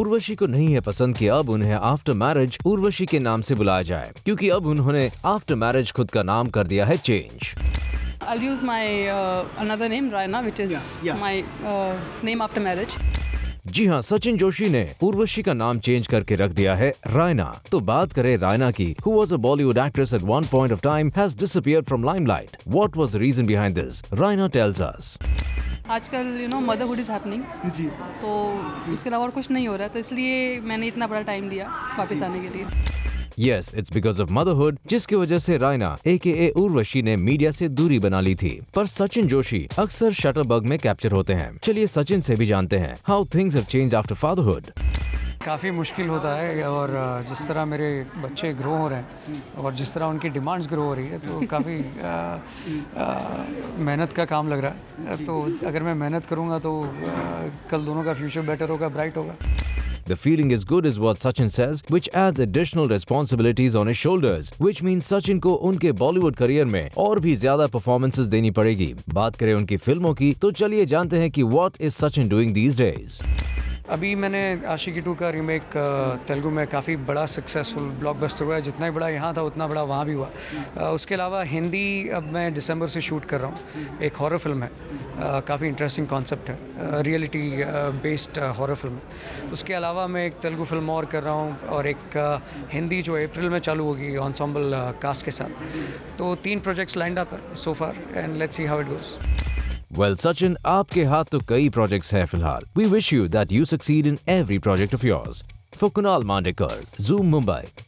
उर्वशी को नहीं है पसंद कि अब उन्हें आफ्टर मैरिज उर्वशी के नाम से बुलाया जाए क्योंकि अब उन्होंने आफ्टर मैरिज खुद का नाम कर दिया है change I'll use my uh, another name, Raina, which is yeah, yeah. my uh, name after marriage. जी हाँ सचिन जोशी ने उर्वशी का नाम चेंज करके रख दिया है रायना तो बात करें रायना की who was a Bollywood actress at one point of time has disappeared from limelight what was the reason behind this Raina tells us आजकल you know motherhood is happening जी तो उसके अलावा और कुछ नहीं हो रहा है तो इसलिए मैंने इतना बड़ा टाइम दिया वापस आने के लिए yes it's because of motherhood जिसकी वजह से रायना ए के ए उर्वशी ने मीडिया से दूरी बना ली थी पर सचिन जोशी अक्सर शटरबर्ग में कैप्चर होते हैं चलिए सचिन से भी जानते हैं how things have change after fatherhood काफ़ी मुश्किल होता है और जिस तरह मेरे बच्चे ग्रो हो रहे हैं और जिस तरह उनकी डिमांड्स ग्रो हो रही है तो काफ़ी मेहनत का काम लग रहा है तो अगर मैं मेहनत करूँगा तो आ, कल दोनों का फ्यूचर बेटर होगा ब्राइट होगा The feeling is good is what Sachin says, which adds additional responsibilities on his shoulders, which means Sachin ko unke Bollywood career mein aur bhi zyada performances deni padegi. Baat kare unki फिल्मों ki, to chaliye जानते hain ki what is Sachin doing these days. अभी मैंने Aashiqui two का remake Telugu में काफ़ी बड़ा successful blockbuster हुआ है जितना ही बड़ा यहाँ था उतना बड़ा वहाँ भी हुआ उसके अलावा हिंदी अब मैं दिसंबर से शूट कर रहा हूँ एक हॉरर फिल्म है काफ़ी इंटरेस्टिंग कॉन्सेप्ट है रियलिटी बेस्ड हॉरर फिल्म उसके अलावा मैं एक तेलुगु फिल्म और कर रहा हूँ और एक हिंदी जो अप्रैल में चालू होगी ऑनसॉम्बल कास्ट के साथ तो तीन projects lined up so far so far and let's see how it goes Well, Sachin, आपके हाथ तो कई projects हैं फिलहाल. We wish you that you succeed in every project of yours. For Kunal Mandekar, Zoom Mumbai,